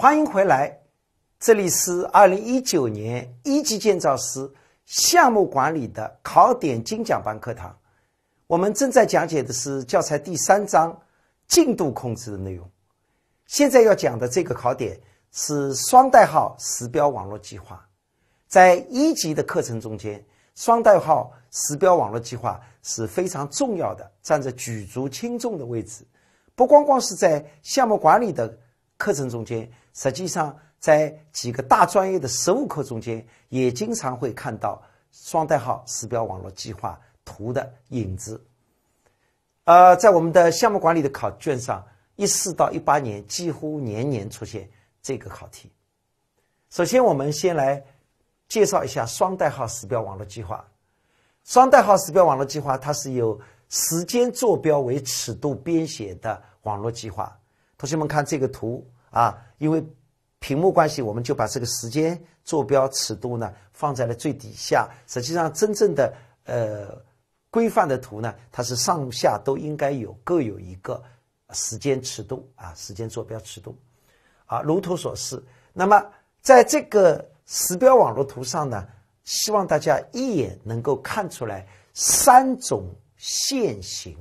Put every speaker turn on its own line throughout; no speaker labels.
欢迎回来，这里是二零一九年一级建造师项目管理的考点精讲班课堂。我们正在讲解的是教材第三章进度控制的内容。现在要讲的这个考点是双代号时标网络计划。在一级的课程中间，双代号时标网络计划是非常重要的，占着举足轻重的位置。不光光是在项目管理的课程中间。实际上，在几个大专业的实务课中间，也经常会看到双代号时标网络计划图的影子。呃，在我们的项目管理的考卷上，一四到一八年几乎年年出现这个考题。首先，我们先来介绍一下双代号时标网络计划。双代号时标网络计划，它是由时间坐标为尺度编写的网络计划。同学们看这个图啊，因为屏幕关系，我们就把这个时间坐标尺度呢放在了最底下。实际上，真正的呃规范的图呢，它是上下都应该有各有一个时间尺度啊，时间坐标尺度。啊，如图所示。那么在这个时标网络图上呢，希望大家一眼能够看出来三种线型。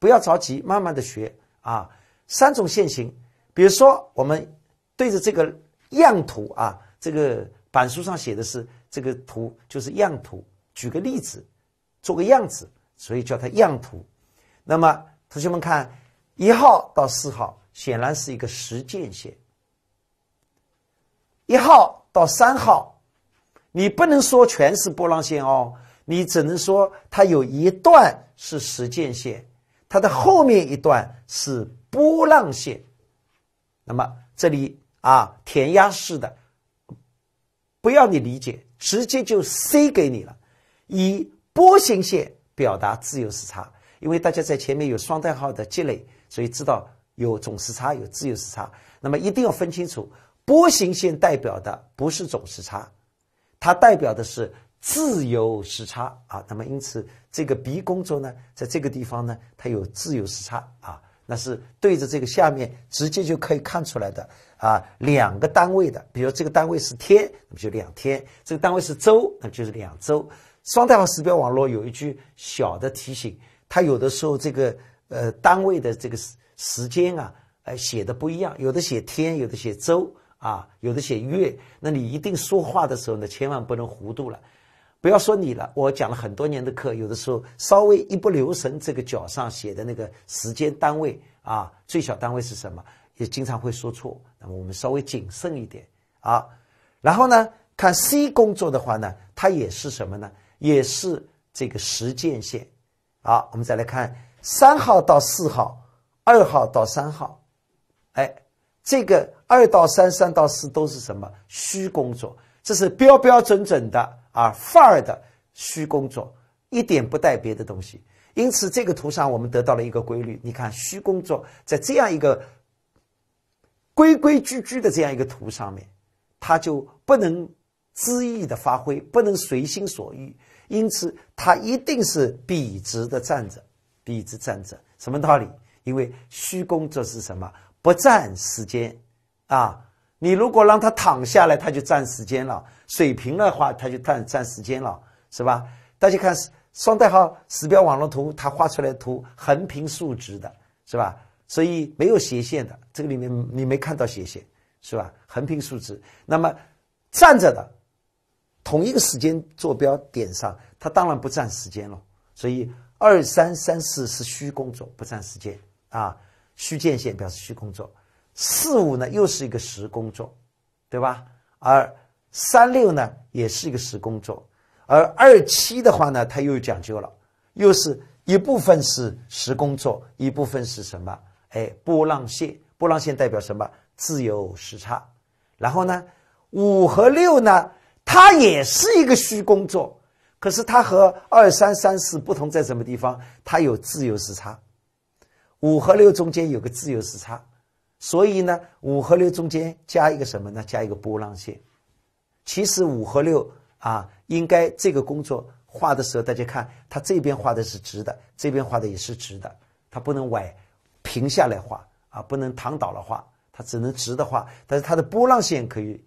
不要着急，慢慢的学啊，三种线型。比如说，我们对着这个样图啊，这个板书上写的是这个图，就是样图。举个例子，做个样子，所以叫它样图。那么，同学们看，一号到四号显然是一个实践线。一号到三号，你不能说全是波浪线哦，你只能说它有一段是实践线，它的后面一段是波浪线。那么这里啊，填鸭式的，不要你理解，直接就 C 给你了。以波形线表达自由时差，因为大家在前面有双代号的积累，所以知道有总时差，有自由时差。那么一定要分清楚，波形线代表的不是总时差，它代表的是自由时差啊。那么因此，这个 B 工作呢，在这个地方呢，它有自由时差啊。那是对着这个下面直接就可以看出来的啊，两个单位的，比如这个单位是天，那么就两天；这个单位是周，那就是两周。双代号时标网络有一句小的提醒，它有的时候这个呃单位的这个时间啊，哎写的不一样，有的写天，有的写周啊，有的写月。那你一定说话的时候呢，千万不能糊涂了。不要说你了，我讲了很多年的课，有的时候稍微一不留神，这个角上写的那个时间单位啊，最小单位是什么，也经常会说错。那么我们稍微谨慎一点啊。然后呢，看 C 工作的话呢，它也是什么呢？也是这个实践线。好，我们再来看三号到四号，二号到三号，哎，这个二到三、三到四都是什么虚工作？这是标标准准的。啊，范儿的虚工作一点不带别的东西，因此这个图上我们得到了一个规律。你看，虚工作在这样一个规规矩矩的这样一个图上面，它就不能恣意的发挥，不能随心所欲，因此它一定是笔直的站着，笔直站着。什么道理？因为虚工作是什么？不占时间啊。你如果让他躺下来，他就占时间了；水平的话，他就占占时间了，是吧？大家看双代号时标网络图，它画出来图横平竖直的，是吧？所以没有斜线的，这个里面你没看到斜线，是吧？横平竖直。那么站着的，同一个时间坐标点上，它当然不占时间了。所以二三三四是虚工作，不占时间啊，虚间线表示虚工作。四五呢，又是一个十工作，对吧？而三六呢，也是一个十工作。而二七的话呢，它又有讲究了，又是一部分是十工作，一部分是什么？哎，波浪线。波浪线代表什么？自由时差。然后呢，五和六呢，它也是一个虚工作，可是它和二三三四不同在什么地方？它有自由时差。五和六中间有个自由时差。所以呢，五和六中间加一个什么呢？加一个波浪线。其实五和六啊，应该这个工作画的时候，大家看它这边画的是直的，这边画的也是直的，它不能歪平下来画啊，不能躺倒了画，它只能直的画。但是它的波浪线可以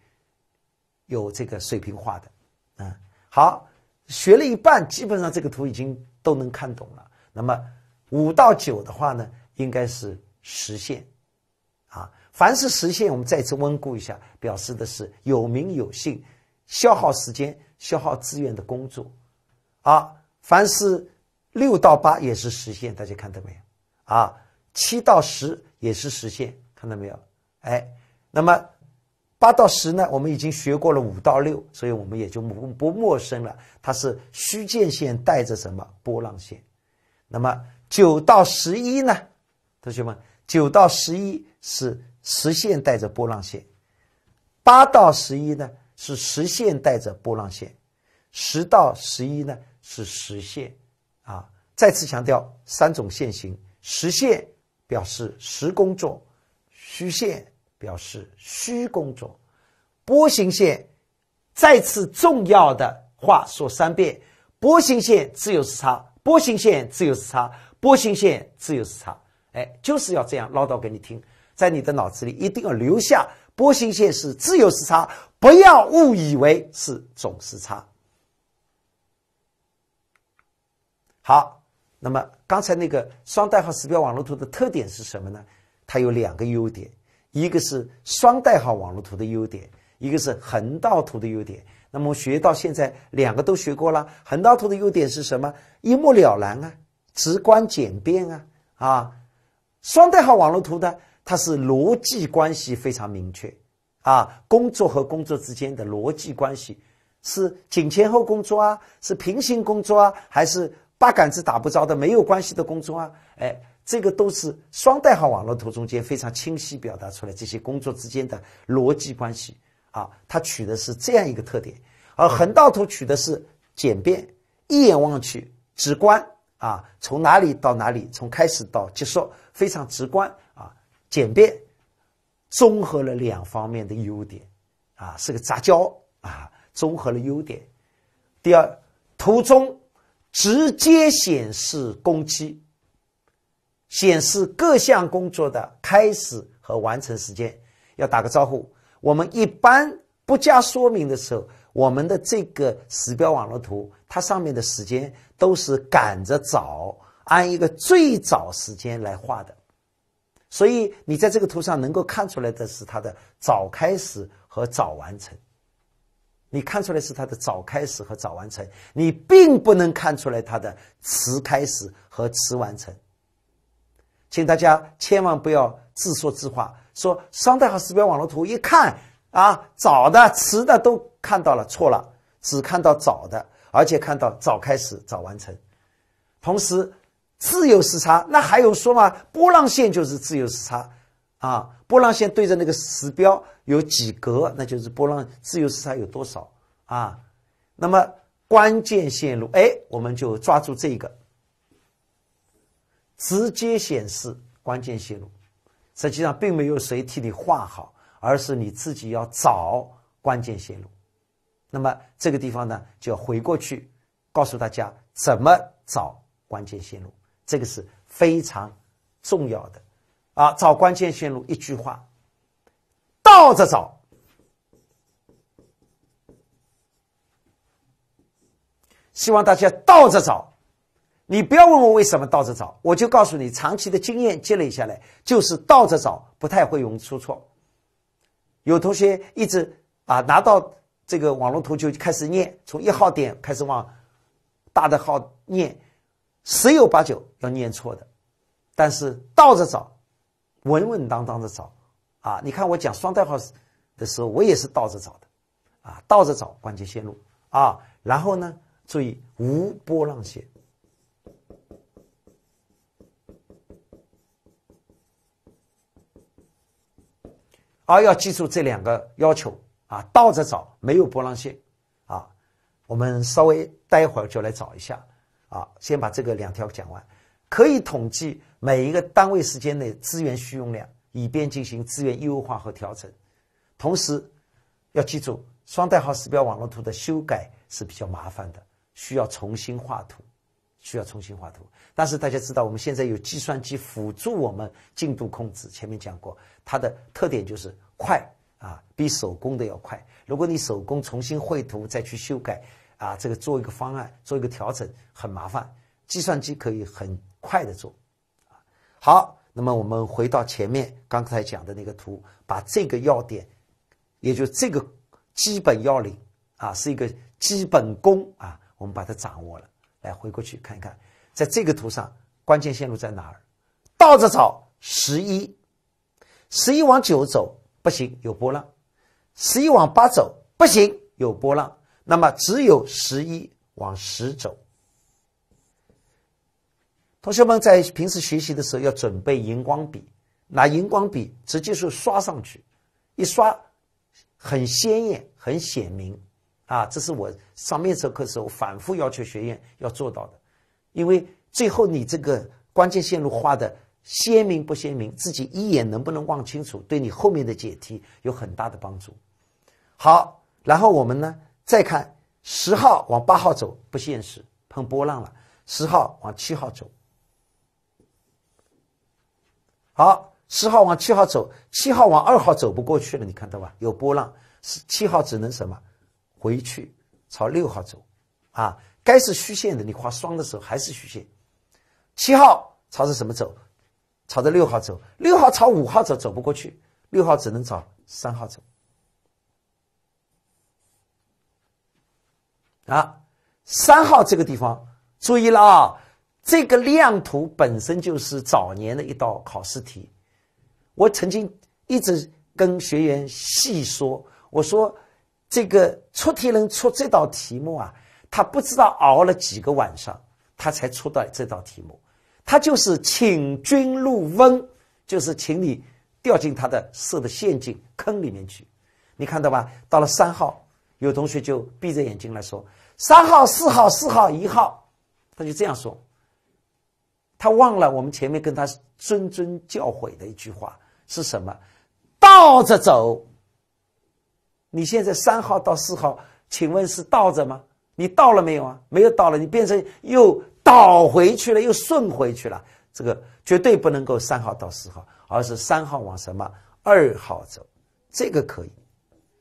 有这个水平画的。嗯，好，学了一半，基本上这个图已经都能看懂了。那么五到九的话呢，应该是实线。啊，凡是实现，我们再次温故一下，表示的是有名有姓、消耗时间、消耗资源的工作。啊，凡是六到八也是实现，大家看到没有？啊，七到十也是实现，看到没有？哎，那么八到十呢？我们已经学过了五到六，所以我们也就不不陌生了。它是虚线线带着什么波浪线？那么九到十一呢？同学们，九到十一。是实线带着波浪线，八到十一呢是实线带着波浪线，十到十一呢是实线。啊，再次强调三种线型：实线表示实工作，虚线表示虚工作，波形线。再次重要的话说三遍：波形线自由时差，波形线自由时差，波形线自由时差。哎，就是要这样唠叨给你听。在你的脑子里一定要留下波形线是自由时差，不要误以为是总时差。好，那么刚才那个双代号时标网络图的特点是什么呢？它有两个优点，一个是双代号网络图的优点，一个是横道图的优点。那么学到现在，两个都学过了。横道图的优点是什么？一目了然啊，直观简便啊啊！双代号网络图的。它是逻辑关系非常明确，啊，工作和工作之间的逻辑关系是紧前后工作啊，是平行工作啊，还是八竿子打不着的没有关系的工作啊？哎，这个都是双代号网络图中间非常清晰表达出来这些工作之间的逻辑关系啊。它取的是这样一个特点，而横道图取的是简便，一眼望去直观啊，从哪里到哪里，从开始到结束非常直观。简便，综合了两方面的优点，啊，是个杂交啊，综合了优点。第二，图中直接显示工期，显示各项工作的开始和完成时间。要打个招呼，我们一般不加说明的时候，我们的这个时标网络图，它上面的时间都是赶着早，按一个最早时间来画的。所以，你在这个图上能够看出来的是它的早开始和早完成。你看出来是它的早开始和早完成，你并不能看出来它的迟开始和迟完成。请大家千万不要自说自话，说双代号时标网络图一看啊，早的、迟的都看到了，错了，只看到早的，而且看到早开始、早完成，同时。自由时差，那还用说吗？波浪线就是自由时差，啊，波浪线对着那个时标有几格，那就是波浪自由时差有多少啊。那么关键线路，哎，我们就抓住这个，直接显示关键线路。实际上，并没有谁替你画好，而是你自己要找关键线路。那么这个地方呢，就要回过去，告诉大家怎么找关键线路。这个是非常重要的啊！找关键线路，一句话，倒着找。希望大家倒着找。你不要问我为什么倒着找，我就告诉你，长期的经验积累下来，就是倒着找，不太会容易出错。有同学一直啊拿到这个网络图就开始念，从一号点开始往大的号念。十有八九要念错的，但是倒着找，稳稳当当的找啊！你看我讲双代号的时候，我也是倒着找的啊，倒着找关键线路啊。然后呢，注意无波浪线，而要记住这两个要求啊，倒着找没有波浪线啊。我们稍微待会儿就来找一下。啊，先把这个两条讲完，可以统计每一个单位时间内资源需用量，以便进行资源优化和调整。同时，要记住双代号时标网络图的修改是比较麻烦的，需要重新画图，需要重新画图。但是大家知道，我们现在有计算机辅助我们进度控制，前面讲过，它的特点就是快啊，比手工的要快。如果你手工重新绘图再去修改。啊，这个做一个方案，做一个调整很麻烦，计算机可以很快的做。好，那么我们回到前面刚才讲的那个图，把这个要点，也就这个基本要领啊，是一个基本功啊，我们把它掌握了。来，回过去看一看，在这个图上关键线路在哪儿？倒着找，十一，十一往九走不行，有波浪；十一往八走不行，有波浪。那么只有十一往十走。同学们在平时学习的时候要准备荧光笔，拿荧光笔直接是刷上去，一刷很鲜艳、很显明啊！这是我上面这课时候反复要求学员要做到的，因为最后你这个关键线路画的鲜明不鲜明，自己一眼能不能望清楚，对你后面的解题有很大的帮助。好，然后我们呢？再看十号往八号走不现实，碰波浪了。十号往七号走，好，十号往七号走，七号往二号走不过去了，你看到吧？有波浪。七号只能什么？回去朝六号走。啊，该是虚线的，你画双的时候还是虚线。七号朝着什么走？朝着六号走。六号朝五号走走不过去，六号只能朝三号走。啊，三号这个地方注意了啊！这个量图本身就是早年的一道考试题，我曾经一直跟学员细说，我说这个出题人出这道题目啊，他不知道熬了几个晚上，他才出到这道题目。他就是请君入瓮，就是请你掉进他的设的陷阱坑里面去。你看到吧？到了三号。有同学就闭着眼睛来说，三号、四号、四号、一号，他就这样说。他忘了我们前面跟他谆谆教诲的一句话是什么？倒着走。你现在三号到四号，请问是倒着吗？你倒了没有啊？没有倒了，你变成又倒回去了，又顺回去了。这个绝对不能够三号到四号，而是三号往什么二号走，这个可以。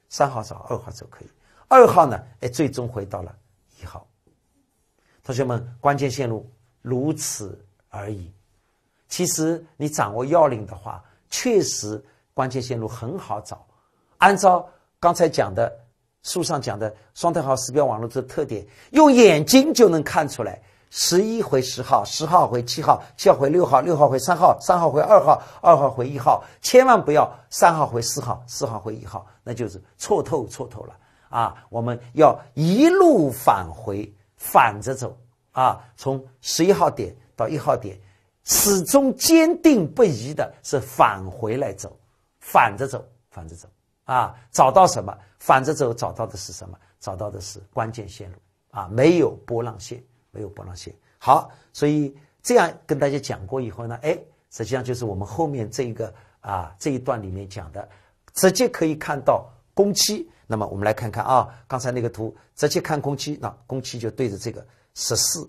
三号走，二号走可以。二号呢？哎，最终回到了一号。同学们，关键线路如此而已。其实你掌握要领的话，确实关键线路很好找。按照刚才讲的书上讲的双代号时标网络的特点，用眼睛就能看出来：十一回十号，十号回七号，七号回六号，六号回三号，三号回二号，二号回一号。千万不要三号回四号，四号回一号，那就是错透错透了。啊，我们要一路返回，反着走啊，从十一号点到一号点，始终坚定不移的是返回来走，反着走，反着走啊，找到什么？反着走找到的是什么？找到的是关键线路啊，没有波浪线，没有波浪线。好，所以这样跟大家讲过以后呢，哎，实际上就是我们后面这个啊这一段里面讲的，直接可以看到工期。那么我们来看看啊，刚才那个图直接看工期，那工期就对着这个十四，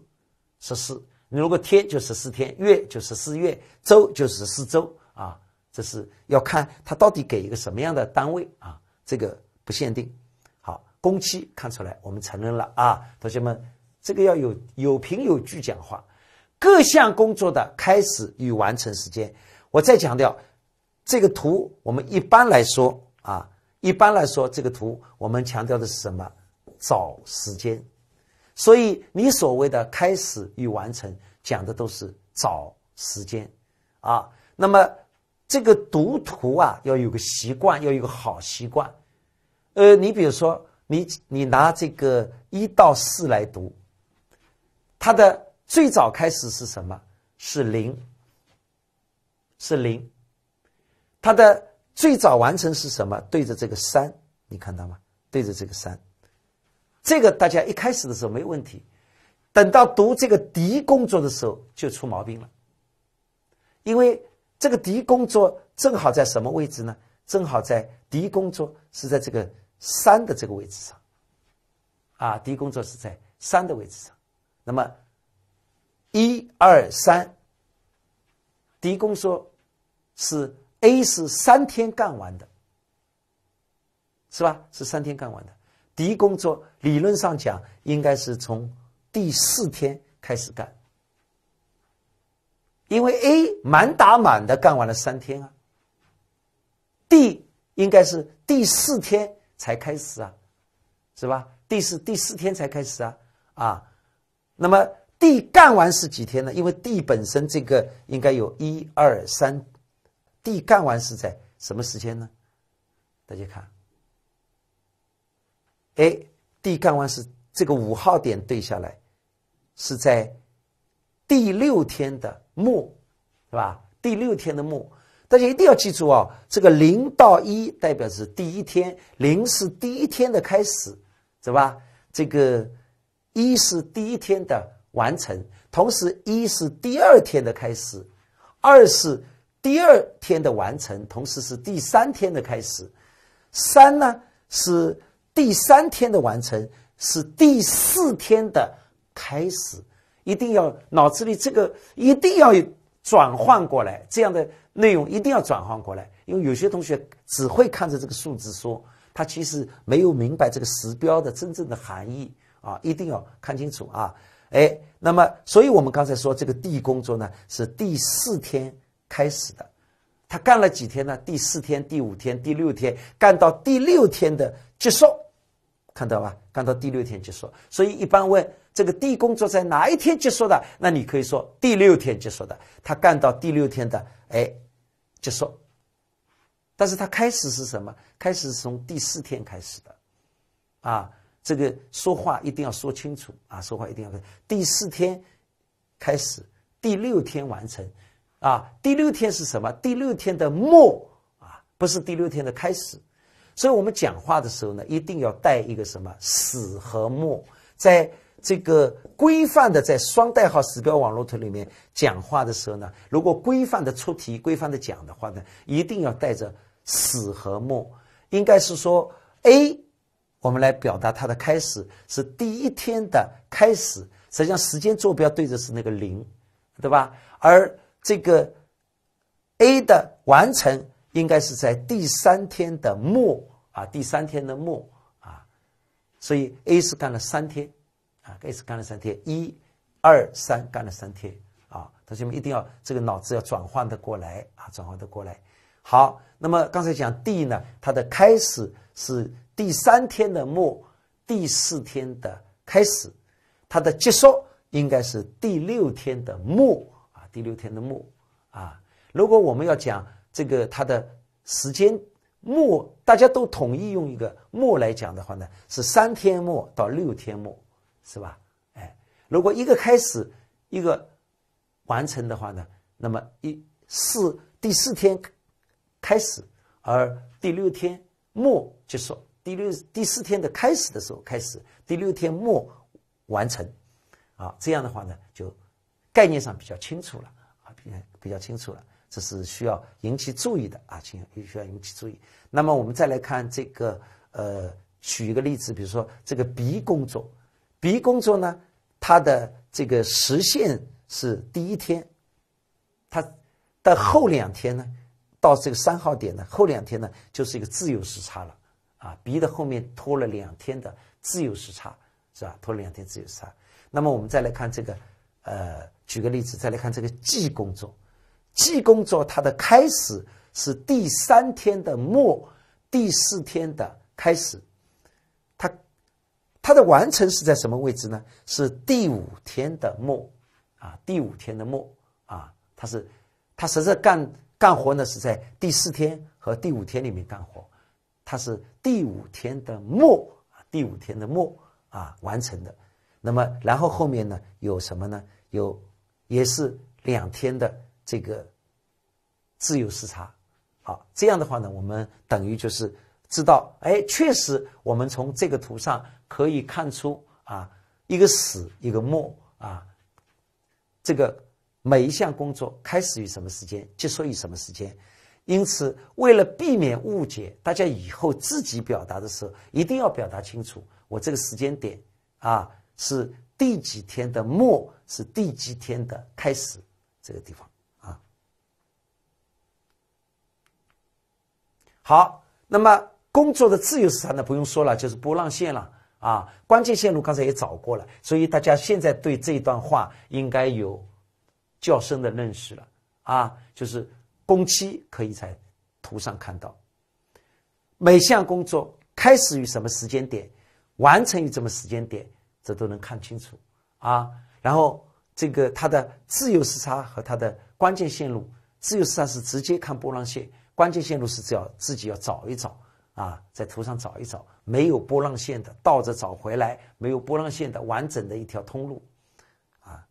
十四。你如果天就十四天，月就十四月，周就十四周啊，这是要看它到底给一个什么样的单位啊，这个不限定。好，工期看出来，我们承认了啊，同学们，这个要有有凭有据讲话。各项工作的开始与完成时间，我再强调，这个图我们一般来说啊。一般来说，这个图我们强调的是什么？找时间。所以你所谓的开始与完成讲的都是找时间，啊。那么这个读图啊，要有个习惯，要有个好习惯。呃，你比如说，你你拿这个一到四来读，它的最早开始是什么？是零，是零，它的。最早完成是什么？对着这个山，你看到吗？对着这个山，这个大家一开始的时候没问题，等到读这个敌工作的时候就出毛病了，因为这个敌工作正好在什么位置呢？正好在敌工作是在这个山的这个位置上，啊，敌工作是在山的位置上。那么，一二三，敌工说，是。A 是三天干完的，是吧？是三天干完的。D 工作理论上讲应该是从第四天开始干，因为 A 满打满的干完了三天啊，D 应该是第四天才开始啊，是吧？第四第四天才开始啊啊，那么 D 干完是几天呢？因为 D 本身这个应该有一二三。D 干完是在什么时间呢？大家看，A D 干完是这个五号点对下来，是在第六天的末，是吧？第六天的末，大家一定要记住啊！这个零到一代表是第一天，零是第一天的开始，是吧？这个一是第一天的完成，同时一是第二天的开始，二是。第二天的完成，同时是第三天的开始；三呢是第三天的完成，是第四天的开始。一定要脑子里这个一定要转换过来，这样的内容一定要转换过来。因为有些同学只会看着这个数字说，他其实没有明白这个时标的真正的含义啊！一定要看清楚啊！哎，那么，所以我们刚才说这个地工作呢是第四天。开始的，他干了几天呢？第四天、第五天、第六天，干到第六天的结束，看到吧？干到第六天结束。所以一般问这个第一工作在哪一天结束的？那你可以说第六天结束的。他干到第六天的，哎，结束。但是他开始是什么？开始是从第四天开始的，啊，这个说话一定要说清楚啊，说话一定要说，第四天开始，第六天完成。啊，第六天是什么？第六天的末啊，不是第六天的开始，所以我们讲话的时候呢，一定要带一个什么始和末，在这个规范的在双代号指标网络图里面讲话的时候呢，如果规范的出题、规范的讲的话呢，一定要带着始和末，应该是说 A，我们来表达它的开始是第一天的开始，实际上时间坐标对着是那个零，对吧？而这个 A 的完成应该是在第三天的末啊，第三天的末啊，所以 A 是干了三天啊，A 是干了三天，一、二、三干了三天啊，同学们一定要这个脑子要转换的过来啊，转换的过来。好，那么刚才讲 D 呢，它的开始是第三天的末，第四天的开始，它的结束应该是第六天的末。第六天的末，啊，如果我们要讲这个它的时间末，大家都统一用一个末来讲的话呢，是三天末到六天末，是吧？哎，如果一个开始，一个完成的话呢，那么一四第四天开始，而第六天末结束，第六第四天的开始的时候开始，第六天末完成，啊，这样的话呢就。概念上比较清楚了啊，比比较清楚了，这是需要引起注意的啊，请需要引起注意。那么我们再来看这个呃，举一个例子，比如说这个 B 工作，B 工作呢，它的这个时限是第一天，它的后两天呢，到这个三号点呢，后两天呢，就是一个自由时差了啊，B 的后面拖了两天的自由时差是吧？拖了两天自由时差。那么我们再来看这个呃。举个例子，再来看这个祭工作。祭工作它的开始是第三天的末，第四天的开始。它，它的完成是在什么位置呢？是第五天的末，啊，第五天的末，啊，它是，它实际干干活呢是在第四天和第五天里面干活，它是第五天的末，第五天的末，啊，完成的。那么然后后面呢有什么呢？有。也是两天的这个自由时差，好这样的话呢，我们等于就是知道，哎，确实我们从这个图上可以看出啊，一个始，一个末啊，这个每一项工作开始于什么时间，结束于什么时间。因此，为了避免误解，大家以后自己表达的时候，一定要表达清楚，我这个时间点啊是。第几天的末是第几天的开始，这个地方啊。好，那么工作的自由时场呢？不用说了，就是波浪线了啊。关键线路刚才也找过了，所以大家现在对这一段话应该有较深的认识了啊。就是工期可以在图上看到，每项工作开始于什么时间点，完成于什么时间点。这都能看清楚，啊，然后这个它的自由时差和它的关键线路，自由时差是直接看波浪线，关键线路是只要自己要找一找，啊，在图上找一找，没有波浪线的倒着找回来，没有波浪线的完整的一条通路，啊，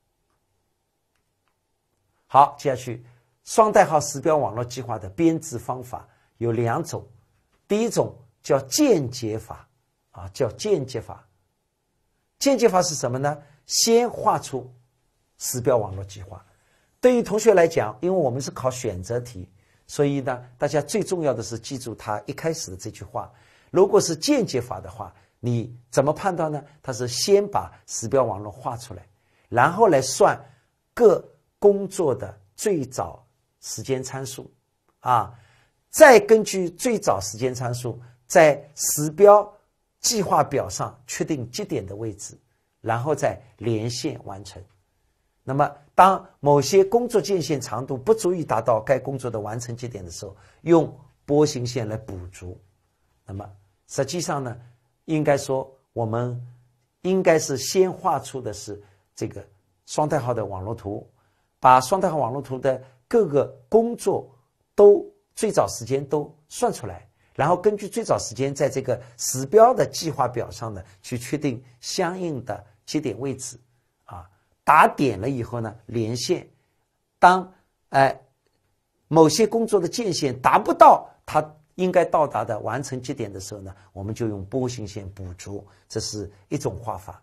好，接下去双代号时标网络计划的编制方法有两种，第一种叫间接法，啊，叫间接法。间接法是什么呢？先画出时标网络计划。对于同学来讲，因为我们是考选择题，所以呢，大家最重要的是记住他一开始的这句话。如果是间接法的话，你怎么判断呢？它是先把时标网络画出来，然后来算各工作的最早时间参数啊，再根据最早时间参数在时标。计划表上确定节点的位置，然后再连线完成。那么，当某些工作界限长度不足以达到该工作的完成节点的时候，用波形线来补足。那么，实际上呢，应该说我们应该是先画出的是这个双代号的网络图，把双代号网络图的各个工作都最早时间都算出来。然后根据最早时间，在这个时标的计划表上呢，去确定相应的节点位置，啊，打点了以后呢，连线。当哎某些工作的界限达不到它应该到达的完成节点的时候呢，我们就用波形线补足，这是一种画法。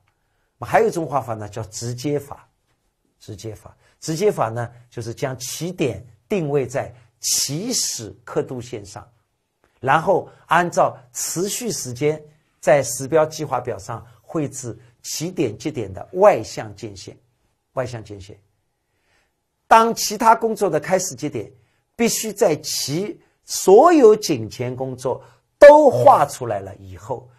还有一种画法呢，叫直接法。直接法，直接法呢，就是将起点定位在起始刻度线上。然后按照持续时间，在时标计划表上绘制起点节点的外向界线。外向界线，当其他工作的开始节点必须在其所有紧前工作都画出来了以后，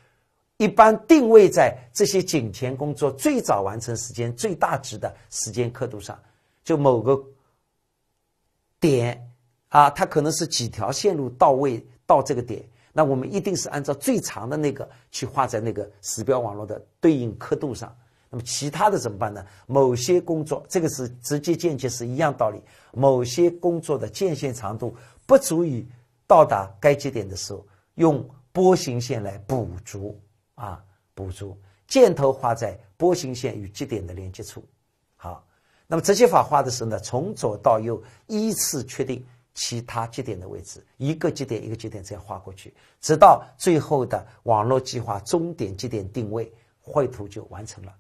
一般定位在这些紧前工作最早完成时间最大值的时间刻度上。就某个点啊，它可能是几条线路到位。到这个点，那我们一定是按照最长的那个去画在那个时标网络的对应刻度上。那么其他的怎么办呢？某些工作，这个是直接间接是一样道理。某些工作的间线长度不足以到达该节点的时候，用波形线来补足啊，补足箭头画在波形线与节点的连接处。好，那么直接法画的时候呢，从左到右依次确定。其他节点的位置，一个节点一个节点这样画过去，直到最后的网络计划终点节点定位，绘图就完成了。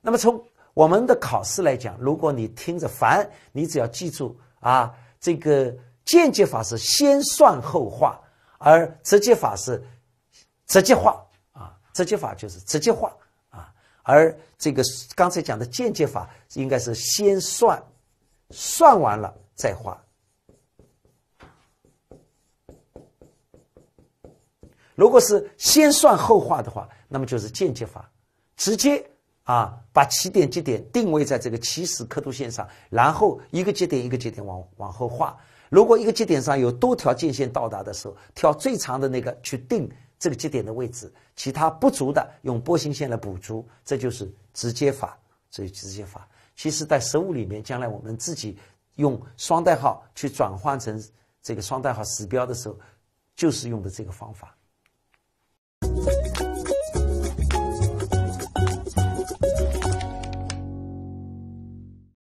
那么从我们的考试来讲，如果你听着烦，你只要记住啊，这个间接法是先算后画，而直接法是直接画啊，直接法就是直接画啊，而这个刚才讲的间接法应该是先算，算完了再画。如果是先算后画的话，那么就是间接法，直接啊，把起点节点定位在这个起始刻度线上，然后一个节点一个节点往往后画。如果一个节点上有多条界线到达的时候，挑最长的那个去定这个节点的位置，其他不足的用波形线来补足，这就是直接法。所以直接法，其实在实物里面，将来我们自己用双代号去转换成这个双代号指标的时候，就是用的这个方法。